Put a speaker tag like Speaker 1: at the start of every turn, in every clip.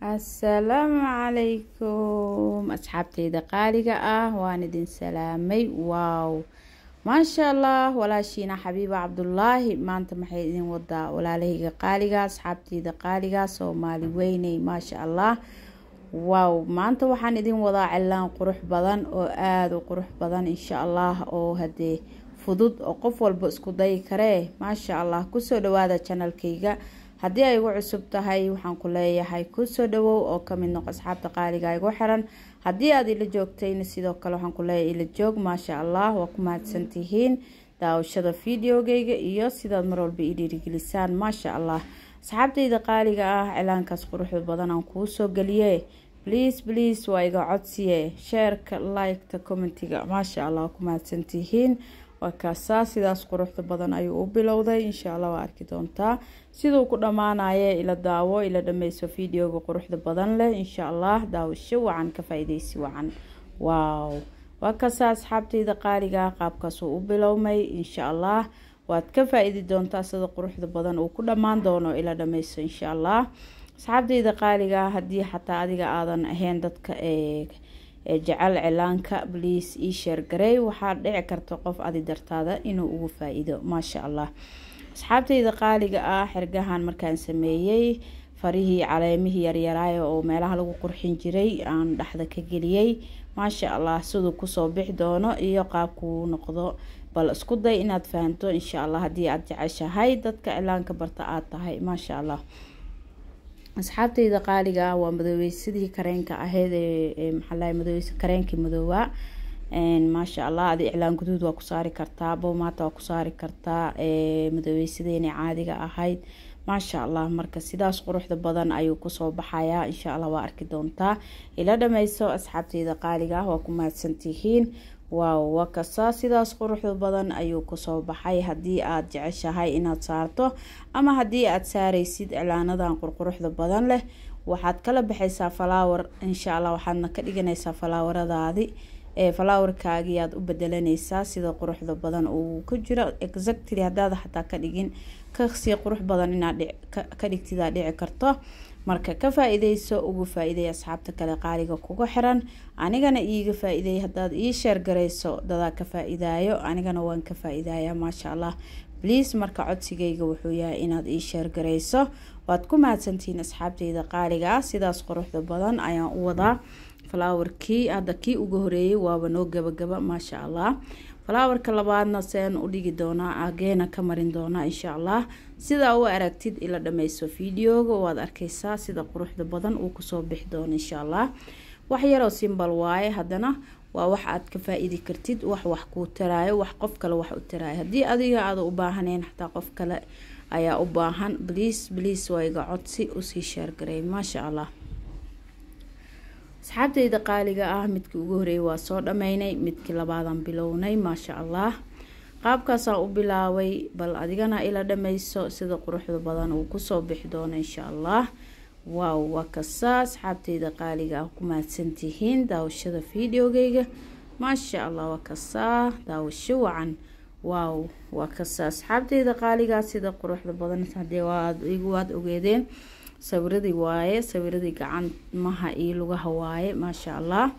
Speaker 1: asalaamu calaykum asxaabteyda qaaliga ah waan idin salaamay wow maasha allah walaashiina xabiiba cabdulaahi maanta maxay idin wadaa walaalahayga qaaliga asxaabteyda qaaliga soomaali weyney maasha allah wow maanta waxaan idin wadaa cillaan qurux badan oo aada u qurux badan insha allah oo hadee fudud oo qof walba isku dayi karee maasha allah kusoo dhawaada janalkayga haddii ay igu cusub tahay waxaan ku leeyahay kusoo dhawow oo kamid noqo asxaabta qaaliga igu xiran haddii aad ila joogtayna sidoo kale waxaan ku leeyahay ila joog maasha allah waa ku mahadsantihiin daawashada videogeyga iyo sidaad mar walba i dhiirigelisaan maasha allah asxaabtayda qaaliga ah cilaankaas quruxda badan aan kuu soo geliye bliis bliis waa iga codsiye sheerka liketa commentiga maasha allah waa ku mahadsantihiin wakaasaa sidaas quruxda badan ayuu u bilowday insha allah waa arki doontaa siduu ku dhammaanaya ila daawo ila dhammayso videoga quruxda badan leh insha allah daawasho wacan ka faa-ideysi wacan waaw waa kaasaa qaaliga ah, qaabkaasuu u bilowmay insha allah waad ka faa doontaa sida quruxda badan uu ku dhammaan doono ila dhammayso insha allah asxaabteyda qaaliga ah, haddii xataa adiga aadan ahayn dadka ee ee jecel cilaanka bliise ii garey waxaa dhici karta qof adi dartaada inuu ugu faa-iido maasha allah asxaabtayda qaaliga ah xirgahan markaan sameeyey farihii caleemihii yaryaraaya oo meelaha lagu qurxin jiray aan dhexda ka geliyey maasha allah siduu kusoo bixi doono iyo qaabkuu noqdo bal isku day inaad fahanto insha allah haddii aad jeceshahay dadka cilaanka barta aad tahay maasha allah asxaabtayda qaaliga ah waa madoobaysadii kareenka aheyd maxaala madoobaysa kareenkii madoowaa maasha allah adi iclaan guduud waa ku saari kartaa bowmaata waa ku saari kartaa madoobeysadeeni caadiga ahayd maasha allah marka sidaas quruxda badan ayuu kusoo baxayaa insha allah waa arki doontaa ila dhameyso asxaabtayda qaaliga ah waa ku mahadsantihiin waaw waa sidaas quruxda badan ayuu kusoo baxay haddii aad jeceshahay inaad saarto ama haddii aad saaraysid iclaanadan qurquruxda badan leh waxaad kala baxaysaa falaawar insha allah waxaadna ka dhiganaysaa falaawaradaadi ee falaawarkaagiiaad u bedelanaysaa sida quruxda badan uu ku jiro exactly hadaad xataa ka dhigin kasii qurux badan inaad ka dhigtidaa dhici karto marka ka faa-iideyso ugu faa asxaabta kale qaaliga kuga xiran anigana iiga faa-iiday haddaad ii sheergarayso dadaa ka faa anigana waan ka faa-iidayaa maasha allah bliis marka codsigayga wuxuu yahay inaad ii sheergarayso waad ku mahadsantihiin asxaabteyda qaaliga ah sidaas quruxda badan ayaan u wadaa flowerkii hadda kii uga horeeyay waaba noo gabagaba maasha allah falaawarka labaadna seen u dhigi doonaa aageena ka marin doonaa insha allah sidaa u aragtid ila dhameyso videoga waad arkeysaa sida quruxda badan uu kusoo bixi doono insha allah wax yaroo simbal waaye haddana waa wax aad ka faaiidi kartid wax wax kuu taraayo wax qof kale wax u taraayo haddii adiga aada u baahaneyn xataa qof kale ayaa u baahan bliis bliis waa iga codsi usii sheergaray maasha allah asxaabtayda qaaliga ah midkii ugu horeeyay waa soo dhammaynay midkii labaadaan bilownay maasha allah qaabkaasaa u bilaabay bal adigana ila dhameyso sida quruxda badan uu kusoo bixi doono insha allah waaw waa kasa asxaabtayda qaaliga ah ku mahadsantihiin daawashada videogeyga maasha allah waa kasaa daawasho wacan waaw waa asxaabtayda qaaligaa ah, sida quruxda badan hadee waad ogeedeen sawiradii waaye sawiradii gacan maha iyo lugaha waaye maasha allah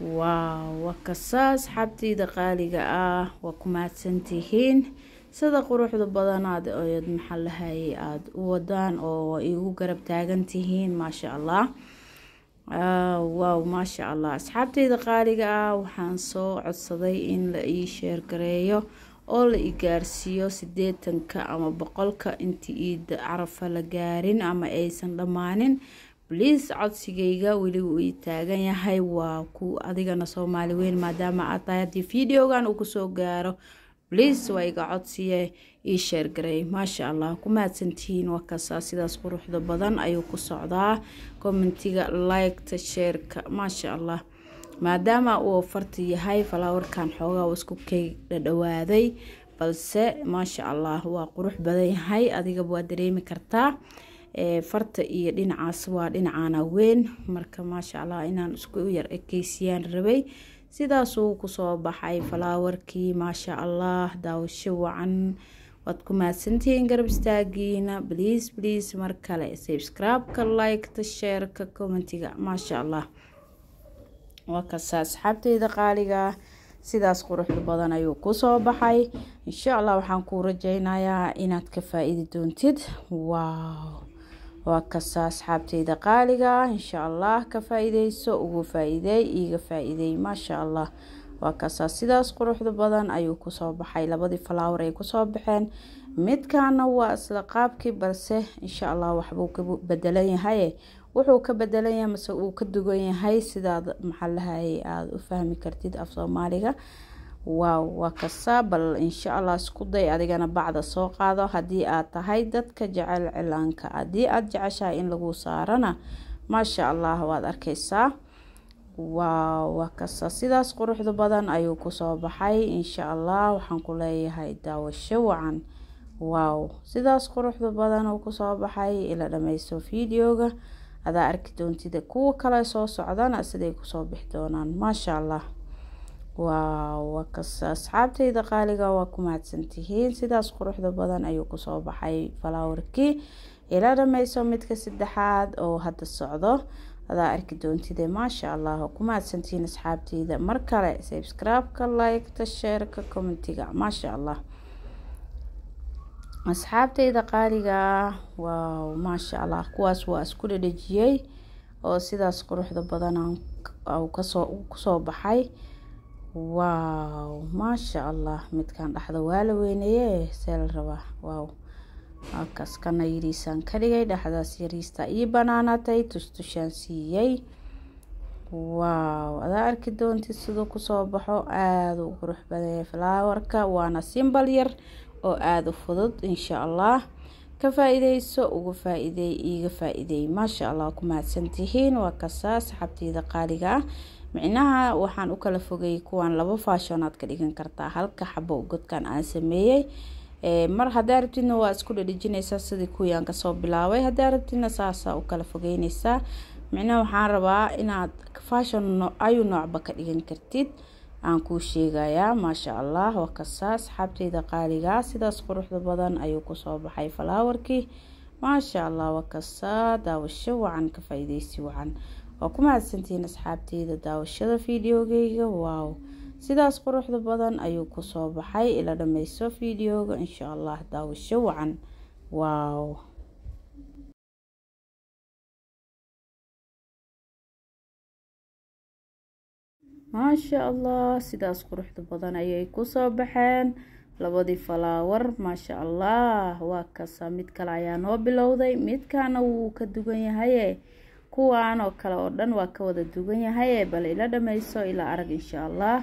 Speaker 1: waawa kasaa asxaabtiida qaaliga ah waa ku maadsan tihiin sida quruxda badanaad oed maxaa lahayay aada u wadaan oo igu garab taagan tihiin maasha allah waaw maasha allah asxaabteyda qaaliga ah waxaan soo codsaday in la ii sheergareeyo oo la i gaarsiiyo siddeetanka ama boqolka intii iid carafa la gaarin ama aysan dhammaanin bliis codsigayga weliba wuu ii taagan yahay waa ku adigana soomaali weyn maadaama aad tahay haddii fideogan uu kusoo gaaro bliis waa iga codsiye ii sheergaray maasha allah ku mahadsantihiin waa kasaa sidaas quruxda badan ayuu ku socdaa kommentiga laygta sheerka maasha allah maadaama uu farti yahay falaawarkan xoogaa u isku kay dhadhawaaday balse maasha allah waa qurux badan yahay adigaba waa dareemi kartaa farta iyo dhinacaas waa dhinacaana weyn marka maasha allah inaan isku yar ekeysiyaan rabay sidaasuu kusoo baxay falaawarkii maasha allah daawasho wacan waad ku maadsantihiin garab istaagiina bliis bliis mar kale subscribe-ka like-ta sheerka commentiga maasha allah waakasa asxaabteyda qaaliga ah sidaas quruxda badan ayuu kusoo baxay insha allah waxaan kuu rajeynayaa inaad ka faaiidi doontid wow waa kasa asxaabteyda qaaliga ah. insha allah ka faa-iideyso ugu faa-iideey iiga faa maasha allah waa kasa sidaas quruxda badan ayuu kusoo baxay labadii falower ay kusoo baxeen midkaana waa isla qaabkii balse insha allah waxbuu ka bedelayahaye wuxuu ka bedelanyahay mase uu ka dugan yahay sidaad maxaalahaye aada u fahmi kartid af soomaaliga waaw waa kasa bal insha allah isku day adigana bacda soo qaado haddii aad tahay dadka jecel cilaanka haddii aad jeceshahay in lagu saarana maasha allah waad arkaysaa waaw waa kasa sidaas quruxda badan ayuu kusoo baxay insha allah waxaan ku leeyahay daawasho wacan waaw sidaas quruxda badan uu kusoo baxay ila dhameyso videoga adaa arki doontida kuwa kale soo socdana siday kusoo bixi doonaan maasha allah waa asxaabtayda qaaliga waa ku mahadsantihiin sidaas quruxda badan ayuu kusoo baxay falowerkii ilaa dhameyso midka saddexaad oo hadda socdo adaa arki doontida maasha allah ku mahadsantihiin asxaabtayda mar kale subscribe-ka like-ta sheerka commentiga maasha allah asxaabtayda qaaliga ah waaw maasha allah kuwaas waa isku dhadhejiyey oo sidaas quruxda badan kasoo kusoo baxay waaw maasha allah midkaan dhexda waa la weyneeye see la rabaa waaw halkaas yariisaan ka dhigay dhexdaas yariista ii banaanatay tustushaan siiyey waaw adaa arki doontid siduu kusoo baxo aada u qurux badaya falaawarka waana simbal yar oo aada u fudud insha allah ka faa-iideyso uga faa-iideey iiga faa maasha allah ku mahadsantihiin waa kasaa saxabteyda qaaliga ah micnaha waxaan u kala fogayay kuwaan laba faashon aad ka dhigan kartaa halka xabo godkan aan sameeyey eh, mar haddaa rabtidna waa isku dhadhijineysaa sidii kuwii aan kasoo bilaabay haddaa rabtidna saasaa u kala fogeyneysaa micnaha waxaan rabaa inaad faashon ayuu noocba ka dhigan kartid aan kuu sheegayaa maasha allah waa kasaa asxaabteyda qaaligaa sidaas quruxda badan ayuu kusoo baxay falaawarkii maasha allah wakasaa daawasho wacan ka faa-iideysi wacan waa ku mahadsantihiin asxaabteyda daawashada fideogeyga waaw sidaas quruxda badan ayuu kusoo baxay ila dhameyso fideoga insha allah daawasho wacan waaw maasha allah sidaas quruxda badan ayay kusoo baxeen labadii falaawar maasha allah waa kasa mid kale ayaa noo bilowday midkaana wuu ka dugan yahaye kuwaan oo kale oo dhan waa ka wada dugan yahaye bale ila dhameyso ilaa arag insha allah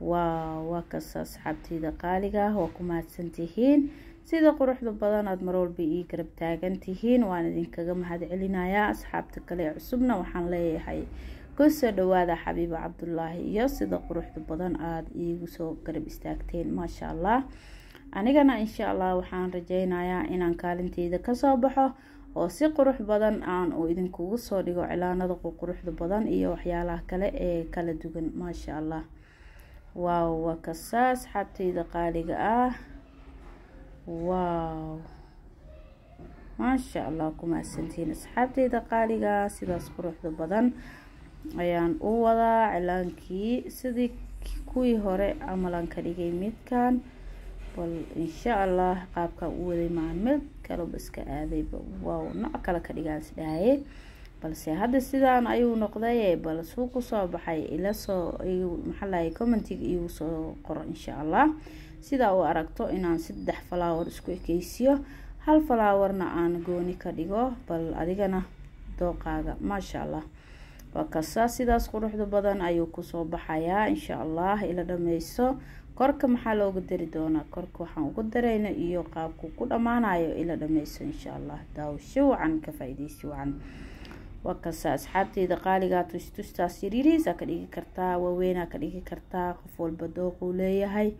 Speaker 1: waa waa kasa asxaabtayda qaaliga ah waa ku mahadsan tihiin sida quruxda badan aada marwalba ii garab taagan tihiin waan idinkaga mahadcelinayaa asxaabta kale ee cusubna waxaan leeyahay kusoo dhawaada xabiibo cabdulaahi iyo sida quruxda badan aad iigu soo garab istaagteen maasha allah anigana insha allah waxaan rajeynayaa inaan kaalinteyda kasoo baxo oo si qurux badan aan uu idinkugu soo dhigo cilaanada quruxda badan iyo waxyaalaha kale ee kala dugan maasha allah waaw waa kasaa asxaabteyda qaaliga ah waw maasha allah ku asxaabteyda qaaliga ah, sidaas quruxda badan ayaan u wadaa cilaankii sidii kuwii hore camal ka dhigay midkan bal insha allah qaabka u waday maaan mid kaleba iska aadayba waaw nooc kale ka dhigaan isdhahaye balse hadda sidaan ayuu noqdaye bal suu kusoo baxay ila soo maxaalahay commentiga igu soo qoro insha allah sidaa uu aragto inaan saddex falaawar isku ekeysiyo hal falaawarna aan gooni ka dhigo bal adigana dooqaaga maasha allah wakasa sidaas quruxda badan ayuu kusoo baxayaa insha allah ila dhameyso korka maxaa looga dari doonaa korka waxaan ugu darayna iyo qaabku ku dhammaanayo ila dhameyso insha allah daaw shiwacan ka faa-iday wakasa asxaabteyda qaaligaa ah, tustustaas yariirihiisa ka dhigi kartaa waaweynaa ka dhigi kartaa qof walba dooquu leeyahay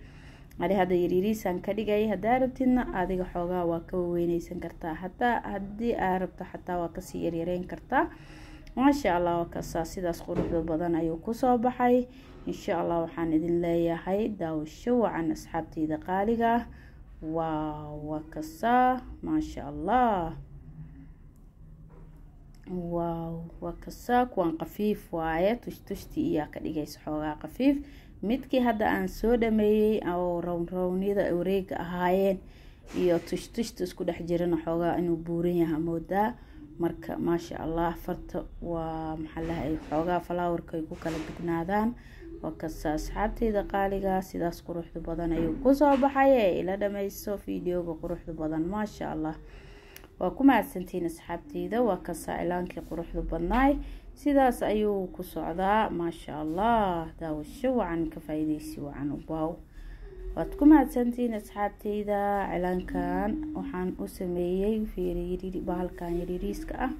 Speaker 1: ani hadda yariiriisaan ka dhigay haddaa rabtidna adiga xoogaa waa ka waweyneysan kartaa hataa hadii aa rabto xataa waa kasii yaryareyn kartaa maasha allah oo sidaas quruxda badan ayuu kusoo baxay insha allah waxaan idin leeyahay daawasho wacan asxaabteyda qaaliga ah waa waa maasha allah waw waa kasaa kuwaan qafiif waaye tushtushtii iyaa ka dhigaysa xoogaa qafiif midkii hadda aan soo dhameeyey oo rownrowniyada wareega ahaayeen iyo tushtushta isku dhex jirana xoogaa inuu buuran yaha moodaa marka maasha allah farta waa maxaalahay xoogaa falaawarka ku kala dugnaadaan wakasta asxaabteyda qaaliga sidaas quruxda badan ayuu kusoo baxay ee ila dhameyso videoga quruxda badan maasha allah waa ku mahadsantiin asxaabteyda waa ka ilaankii quruxda badnaay sidaas ayuu ku socdaa maasha allah daawasho wacan ka faa wacan ubaaw waad ku mahadsantihiin asxaabteyda cilaankan waxaan u sameeyey bahalkan yariiriiska ah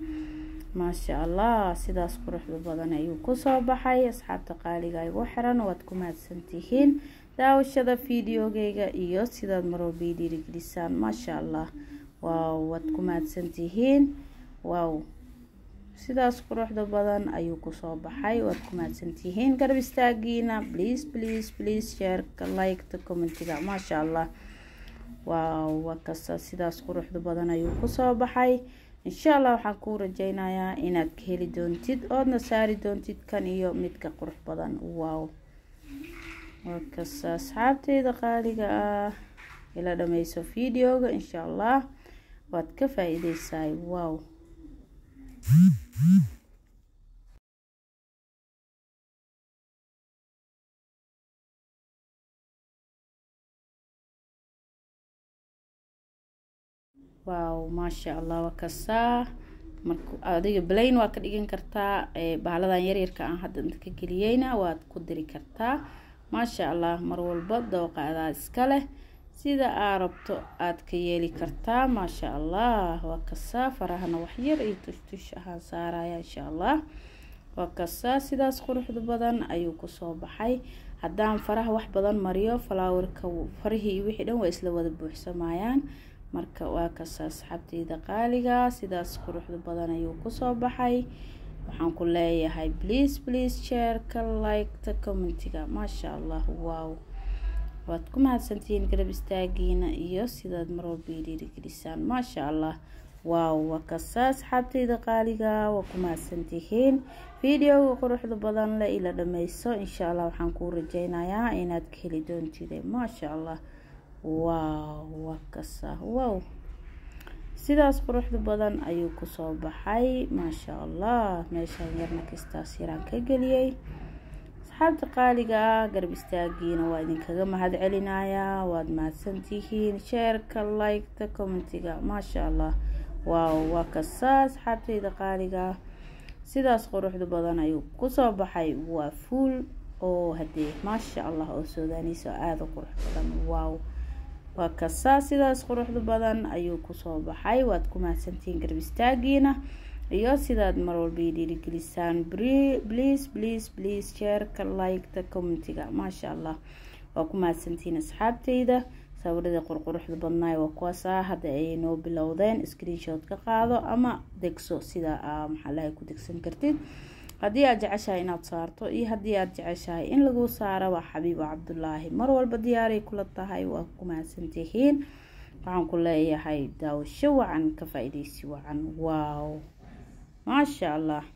Speaker 1: maasha allah sidaas quruxda badan ayuu kusoo baxay asxaabta qaaliga igu xiran waad ku mahadsantihiin daawashada videogeyga iyo sidaad maroobi dhiirigelisaan maasha allah waaw waad ku mahadsantihiin waaw sidaas quruxda badan ayuu kusoo baxay waad ku mahadsantihiin garab istaagiina please please please sheerka liketa commentiga maasha allah waawa kasta sidaas quruxda badan ayuu kusoo baxay insha allah waxaan kuu rajeynayaa inaad ka heli doontid oodna saari doontid kan iyo midka qurux badan waaw waa kasta asxaabteyda qaaliga ah ila dhameyso videoga insha allah waad ka faaiideysaay ideysaay waaw waaw maasha allah waa kasaa adiga balayn waa ka dhigan kartaa eh, baaladan yaryarka aan hadda ka geliyeyna waad ku diri kartaa maasha allah mar walba dooqa adaa iska leh sida aa rabto aad ka yeeli kartaa maasha allah waa kasaa farahana waxyar iyo tushtush ahaan saaraya insha allah waa kasaa sidaas quruxda badan ayuu kusoo baxay haddaan faraha wax badan mariyo falaawarka farihii wixii dhan waa isla wada buuxsamayaan marka waa kasaa asxaabteyda qaaliga sidaas quruxda badan ayuu kusoo baxay waxaan ku leeyahay bliis bliis jeerka like-ta commentiga maasha allah waw waad ku mahadsantihiin garab istaagiina iyo sidaad marwalba idhiirigelisaan maasha allah waaw wakasa asxaabtayda qaaliga waa ku mahadsantihiin videoga quruxda badan le ila dhameyso insha allah waxaan kuu rajaynayaa inaad ka heli doontide maasha allah waaw wakasa waw sidaas quruxda badan ayuu kusoo baxay maasha allah meeshaan yarna kistaas yaraan ka geliyey asxaabta qaaliga ah garab waa idinkaga mahad celinayaa waad mahadsantihiin sheerka liketa commentiga maasha allah waaw waa kasaa asxaabtayda qaaliga ah sidaas quruxda badan ayuu kusoo baxay waa fuul oo hadee maasha allah oo soodaaniyso aada u qurux badan waaw waa kasaa sidaas quruxda badan ayuu kusoo baxay waad ku mahadsantihiin garbistaagiina iyo sidaad mar walba io dhiirigelisaan bliis bliis bliis sheerka liketa commentiga maasha allah waa ku mahadsantihiin asxaabteyda sawirada qurquruxda badnaay waa kuwaasaa hadda ayay noo bilowdeen screenshot ka qaado ama degso sida ah, maxaalaha ku degsan kartid haddii aad jeceshahay inaad saarto iyo haddii aad jeceshahay in lagu saara waa xabiibo cabdulaahi mar walba diyaaray kula tahay waa ku mahadsantihiin waxaan ku leeyahay daawasho wacan ka faa wacan wow ما شاء الله